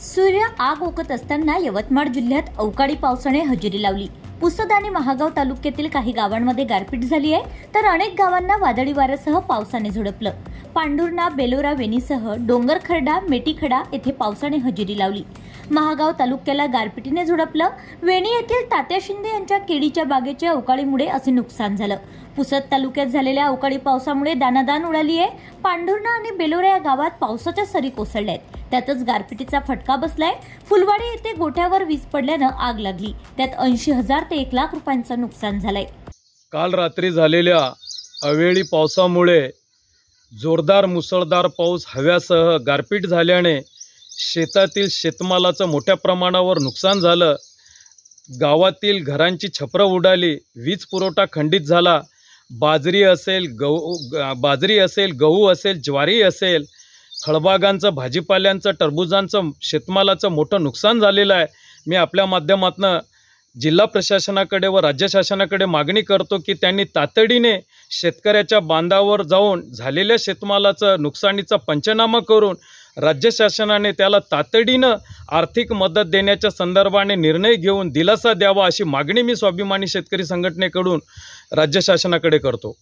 सूर्य आग ओकत असताना यवतमाळ जिल्ह्यात अवकाळी पावसाने हजेरी लावली पुसद आणि महागाव तालुक्यातील काही गावांमध्ये गारपीट झाली आहे तर अनेक गावांना वादळी वाऱ्यासह पावसाने झोडपलं पांढुर्णा बेलोरा वेणीसह डोंगरखर्डा मेटीखडा येथे पावसाने हजेरी लावली महागाव तालुक्याला गारपिटीने झोडपलं वेणी येथील तात्या शिंदे यांच्या केडीच्या बागेचे अवकाळीमुळे असे नुकसान झालं पुसद तालुक्यात झालेल्या अवकाळी पावसामुळे दानादान उडाली आहे पांढुर्णा आणि बेलोरा या गावात पावसाच्या सरी कोसळल्या आहेत त्यातच गारपिटीचा फटका बसलाय फुलवाडी येथे गोठ्यावर वीज पडल्यानं आग लागली त्यात ऐंशी हजार ते एक लाख रुपयांचं नुकसान झालंय काल रात्री झालेल्या अवेळी पावसामुळे जोरदार मुसळधार पाऊस हव्यासह गारपीट झाल्याने शेतातील शेतमालाचं मोठ्या प्रमाणावर नुकसान झालं गावातील घरांची छपरं उडाली वीज पुरवठा खंडित झाला बाजरी असेल गहू बाजरी असेल गहू असेल ज्वारी असेल फळबागांचं भाजीपाल्यांचं टरबुजांचं शेतमालाचं मोठं नुकसान झालेलं आहे मी आपल्या माध्यमातनं जिल्हा प्रशासनाकडे व राज्य शासनाकडे मागणी करतो की त्यांनी तातडीने शेतकऱ्याच्या बांधावर जाऊन झालेल्या शेतमालाचं नुकसानीचा पंचनामा करून राज्य शासनाने त्याला तातडीनं आर्थिक मदत देण्याच्या संदर्भाने निर्णय घेऊन दिलासा द्यावा अशी मागणी मी स्वाभिमानी शेतकरी संघटनेकडून राज्य शासनाकडे करतो